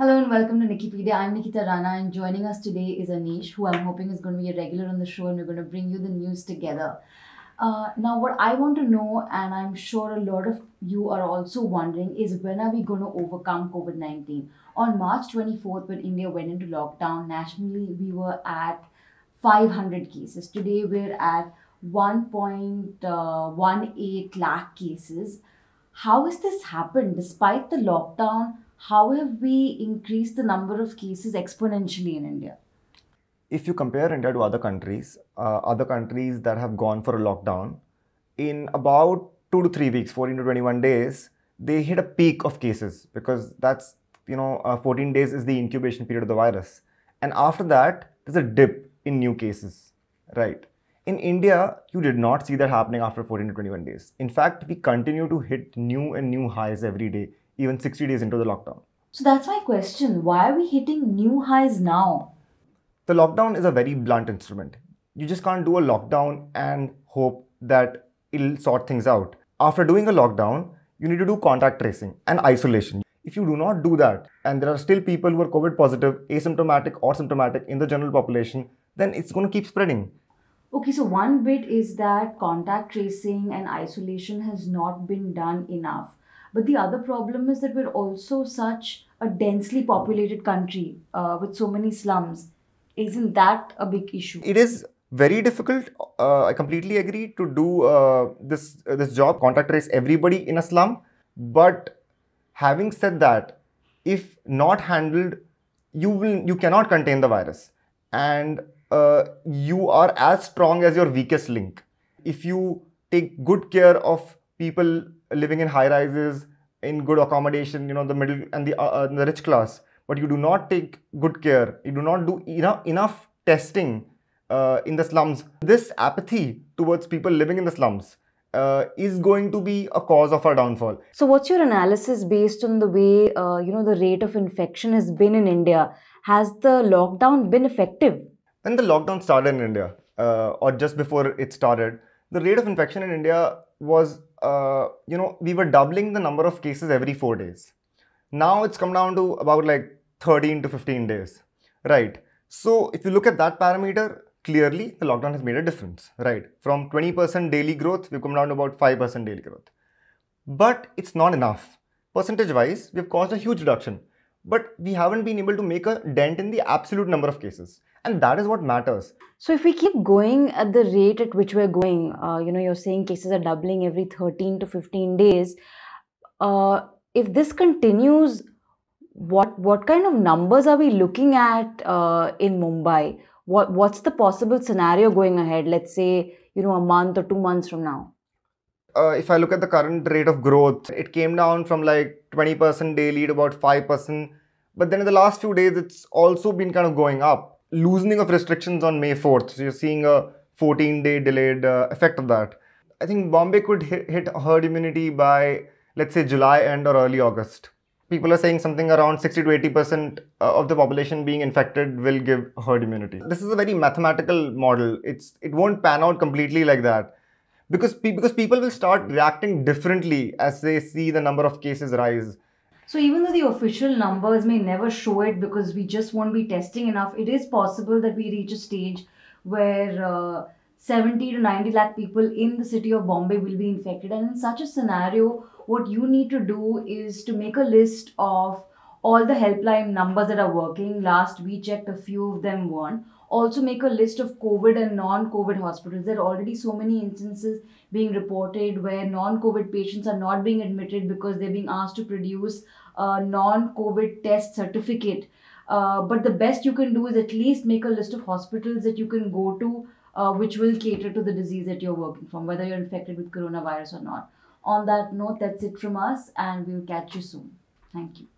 Hello and welcome to Nikipedia. I'm Nikita Rana and joining us today is Anish, who I'm hoping is going to be a regular on the show and we're going to bring you the news together. Uh, now, what I want to know, and I'm sure a lot of you are also wondering, is when are we going to overcome COVID 19? On March 24th, when India went into lockdown nationally, we were at 500 cases. Today, we're at 1.18 uh, lakh cases. How has this happened despite the lockdown? how have we increased the number of cases exponentially in India? If you compare India to other countries, uh, other countries that have gone for a lockdown, in about two to three weeks, 14 to 21 days, they hit a peak of cases because that's, you know, uh, 14 days is the incubation period of the virus. And after that, there's a dip in new cases, right? In India, you did not see that happening after 14 to 21 days. In fact, we continue to hit new and new highs every day even 60 days into the lockdown. So that's my question. Why are we hitting new highs now? The lockdown is a very blunt instrument. You just can't do a lockdown and hope that it'll sort things out. After doing a lockdown, you need to do contact tracing and isolation. If you do not do that, and there are still people who are COVID positive, asymptomatic or symptomatic in the general population, then it's going to keep spreading. Okay, so one bit is that contact tracing and isolation has not been done enough. But the other problem is that we're also such a densely populated country uh, with so many slums. Isn't that a big issue? It is very difficult. Uh, I completely agree to do uh, this uh, this job, contact trace everybody in a slum. But having said that, if not handled, you will you cannot contain the virus, and uh, you are as strong as your weakest link. If you take good care of people living in high rises, in good accommodation, you know, the middle and the, uh, the rich class, but you do not take good care, you do not do enough, enough testing uh, in the slums. This apathy towards people living in the slums uh, is going to be a cause of our downfall. So, what's your analysis based on the way uh, you know the rate of infection has been in India? Has the lockdown been effective? When the lockdown started in India, uh, or just before it started, the rate of infection in India was uh, you know, we were doubling the number of cases every four days. Now it's come down to about like 13 to 15 days, right? So if you look at that parameter, clearly the lockdown has made a difference, right? From 20% daily growth, we've come down to about 5% daily growth. But it's not enough. Percentage wise, we've caused a huge reduction, but we haven't been able to make a dent in the absolute number of cases and that is what matters so if we keep going at the rate at which we're going uh, you know you're saying cases are doubling every 13 to 15 days uh, if this continues what what kind of numbers are we looking at uh, in mumbai what what's the possible scenario going ahead let's say you know a month or two months from now uh, if i look at the current rate of growth it came down from like 20% daily to about 5% but then in the last few days it's also been kind of going up loosening of restrictions on May 4th. So you're seeing a 14 day delayed uh, effect of that. I think Bombay could hit, hit herd immunity by, let's say, July end or early August. People are saying something around 60 to 80% uh, of the population being infected will give herd immunity. This is a very mathematical model. It's It won't pan out completely like that. Because, pe because people will start reacting differently as they see the number of cases rise. So even though the official numbers may never show it because we just won't be testing enough, it is possible that we reach a stage where uh, 70 to 90 lakh people in the city of Bombay will be infected. And in such a scenario, what you need to do is to make a list of all the helpline numbers that are working. Last we checked, a few of them weren't also make a list of COVID and non COVID hospitals. There are already so many instances being reported where non COVID patients are not being admitted because they're being asked to produce a non COVID test certificate. Uh, but the best you can do is at least make a list of hospitals that you can go to, uh, which will cater to the disease that you're working from, whether you're infected with coronavirus or not. On that note, that's it from us, and we'll catch you soon. Thank you.